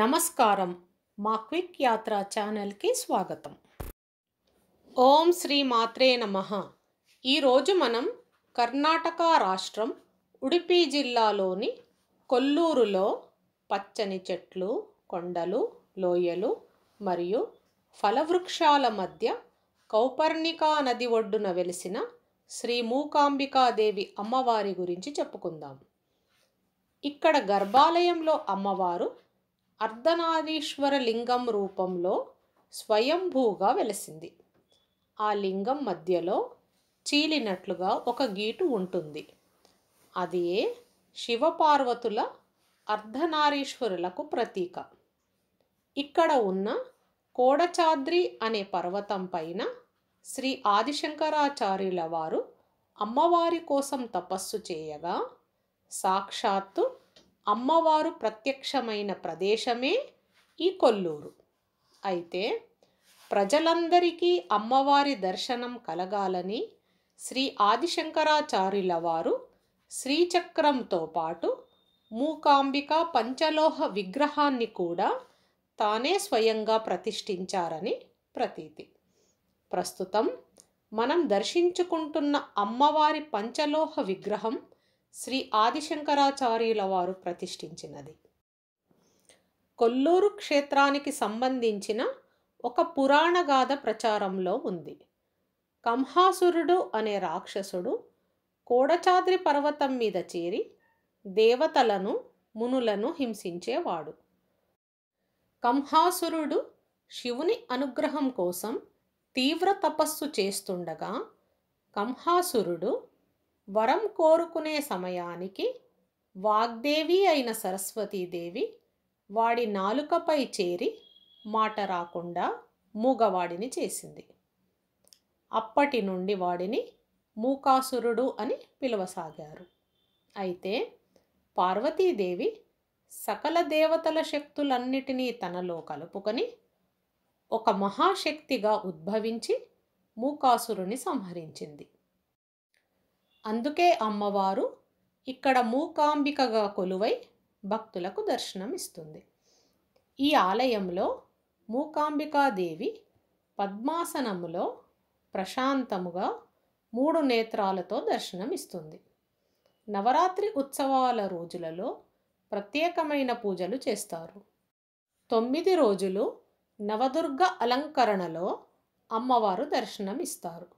నమస్కారం మా క్విక్ యాత్ర ఛానల్కి స్వాగతం ఓం శ్రీ మాత్రే నమ ఈరోజు మనం కర్ణాటక రాష్ట్రం ఉడిపి జిల్లాలోని కొల్లూరులో పచ్చని చెట్లు కొండలు లోయలు మరియు ఫలవృక్షాల మధ్య కౌపర్ణికా నది ఒడ్డున వెలిసిన శ్రీ మూకాంబికాదేవి అమ్మవారి గురించి చెప్పుకుందాం ఇక్కడ గర్భాలయంలో అమ్మవారు అర్ధనారీశ్వర లింగం రూపంలో స్వయంభూగా వెలిసింది ఆ లింగం మధ్యలో చీలినట్లుగా ఒక గీటు ఉంటుంది అదే శివపార్వతుల అర్ధనారీశ్వరులకు ప్రతీక ఇక్కడ ఉన్న కోడచాద్రి అనే పర్వతం పైన శ్రీ ఆదిశంకరాచార్యుల వారు అమ్మవారి కోసం తపస్సు చేయగా సాక్షాత్తు అమ్మవారు ప్రత్యక్షమైన ప్రదేశమే ఈ కొల్లూరు అయితే ప్రజలందరికీ అమ్మవారి దర్శనం కలగాలని శ్రీ ఆదిశంకరాచార్యుల వారు శ్రీచక్రంతో పాటు మూకాంబిక పంచలోహ విగ్రహాన్ని కూడా తానే స్వయంగా ప్రతిష్ఠించారని ప్రతీతి ప్రస్తుతం మనం దర్శించుకుంటున్న అమ్మవారి పంచలోహ విగ్రహం శ్రీ ఆదిశంకరాచార్యుల వారు ప్రతిష్ఠించినది కొల్లూరు క్షేత్రానికి సంబంధించిన ఒక పురాణగాథ ప్రచారంలో ఉంది కంహాసురుడు అనే రాక్షసుడు కోడచాద్రి పర్వతం మీద చేరి దేవతలను మునులను హింసించేవాడు కంహాసురుడు శివుని అనుగ్రహం కోసం తీవ్ర తపస్సు చేస్తుండగా కంహాసురుడు వరం కోరుకునే సమయానికి వాగ్దేవి అయిన సరస్వతీదేవి వాడి నాలుకపై చేరి మాట రాకుండా మూగవాడిని చేసింది అప్పటి నుండి వాడిని మూకాసురుడు అని పిలవసాగారు అయితే పార్వతీదేవి సకల దేవతల శక్తులన్నిటినీ తనలో కలుపుకొని ఒక మహాశక్తిగా ఉద్భవించి మూకాసురుని సంహరించింది అందుకే అమ్మవారు ఇక్కడ మూకాంబికగా కొలువై భక్తులకు దర్శనమిస్తుంది ఈ ఆలయంలో మూకాంబికాదేవి పద్మాసనములో ప్రశాంతముగా మూడు నేత్రాలతో దర్శనమిస్తుంది నవరాత్రి ఉత్సవాల రోజులలో ప్రత్యేకమైన పూజలు చేస్తారు తొమ్మిది రోజులు నవదుర్గ అలంకరణలో అమ్మవారు దర్శనమిస్తారు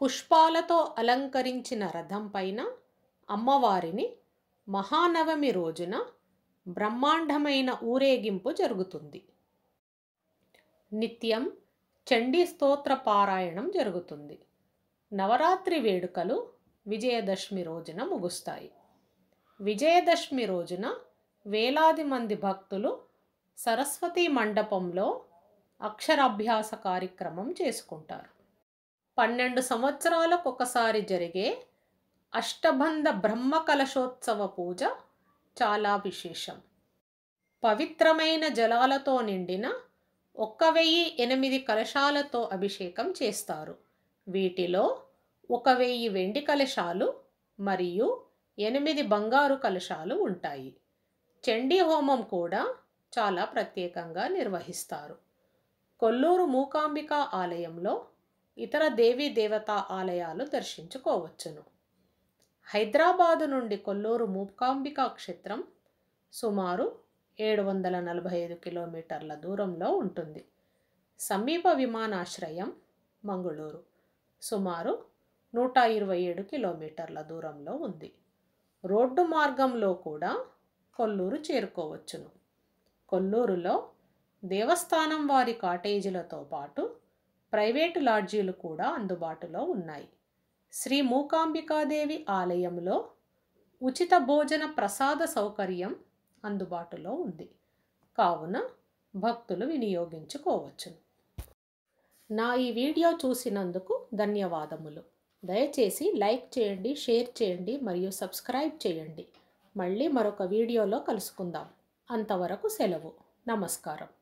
పుష్పాలతో అలంకరించిన రథం పైన అమ్మవారిని మహానవమి రోజున బ్రహ్మాండమైన ఊరేగింపు జరుగుతుంది నిత్యం చండీ స్తోత్ర పారాయణం జరుగుతుంది నవరాత్రి వేడుకలు విజయదశమి రోజున ముగుస్తాయి విజయదశమి రోజున వేలాది మంది భక్తులు సరస్వతి మండపంలో అక్షరాభ్యాస కార్యక్రమం చేసుకుంటారు పన్నెండు సంవత్సరాలకు ఒకసారి జరిగే అష్టబంధ బ్రహ్మ కలశోత్సవ పూజ చాలా విశేషం పవిత్రమైన జలాలతో నిండిన ఒక్క వెయ్యి ఎనిమిది కలశాలతో అభిషేకం చేస్తారు వీటిలో ఒక వెయ్యి వెండి కలశాలు మరియు ఎనిమిది బంగారు కలశాలు ఉంటాయి చండీ హోమం కూడా చాలా ప్రత్యేకంగా నిర్వహిస్తారు కొల్లూరు మూకాంబిక ఆలయంలో ఇతర దేవీ దేవతా ఆలయాలు దర్శించుకోవచ్చును హైదరాబాదు నుండి కొల్లూరు మూకాంబికా క్షేత్రం సుమారు ఏడు వందల నలభై ఐదు కిలోమీటర్ల దూరంలో ఉంటుంది సమీప విమానాశ్రయం మంగళూరు సుమారు నూట ఇరవై ఏడు కిలోమీటర్ల దూరంలో ఉంది రోడ్డు మార్గంలో కూడా కొల్లూరు చేరుకోవచ్చును కొల్లూరులో దేవస్థానం వారి కాటేజీలతో పాటు ప్రైవేటు లాడ్జీలు కూడా అందుబాటులో ఉన్నాయి శ్రీ మూకాంబికాదేవి ఆలయంలో ఉచిత భోజన ప్రసాద సౌకర్యం అందుబాటులో ఉంది కావున భక్తులు వినియోగించుకోవచ్చును నా ఈ వీడియో చూసినందుకు ధన్యవాదములు దయచేసి లైక్ చేయండి షేర్ చేయండి మరియు సబ్స్క్రైబ్ చేయండి మళ్ళీ మరొక వీడియోలో కలుసుకుందాం అంతవరకు సెలవు నమస్కారం